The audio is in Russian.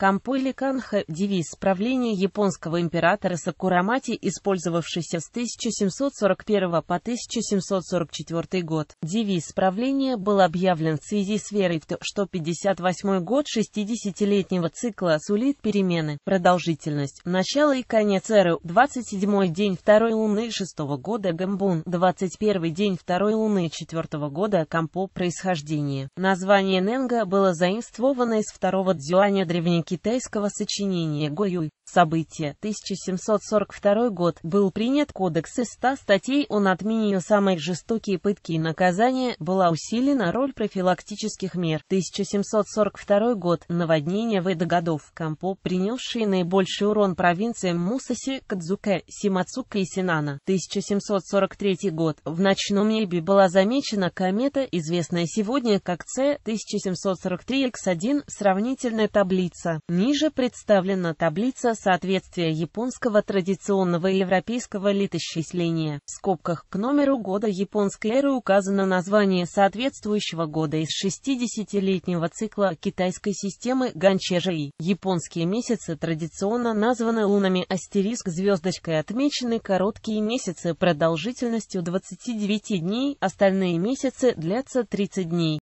Кампой Канха – девиз правления японского императора Сакурамати, использовавшийся с 1741 по 1744 год. Девиз правления был объявлен в связи с верой в то, что 58 год 60-летнего цикла сулит перемены, продолжительность, начало и конец эры, 27 день второй луны 6 -го года Гамбун, 21 день второй луны 4 -го года Кампо происхождение. Название Ненга было заимствовано из второго дзюаня древнякитайского китайского сочинения Гоюй. Событие 1742 год был принят кодекс из 100 статей, он отменил самые жестокие пытки и наказания, была усилена роль профилактических мер. 1742 год, наводнение в годов Кампо, принявшие наибольший урон провинциям Мусаси, Кадзуке, Симацука и Синана. 1743 год, в ночном небе была замечена комета, известная сегодня как С 1743 X1, сравнительная таблица. Ниже представлена таблица соответствие японского традиционного и европейского летосчисления, в скобках, к номеру года японской эры указано название соответствующего года из 60-летнего цикла китайской системы Ганчежи. Японские месяцы традиционно названы лунами астериск звездочкой отмечены короткие месяцы продолжительностью 29 дней, остальные месяцы длятся 30 дней.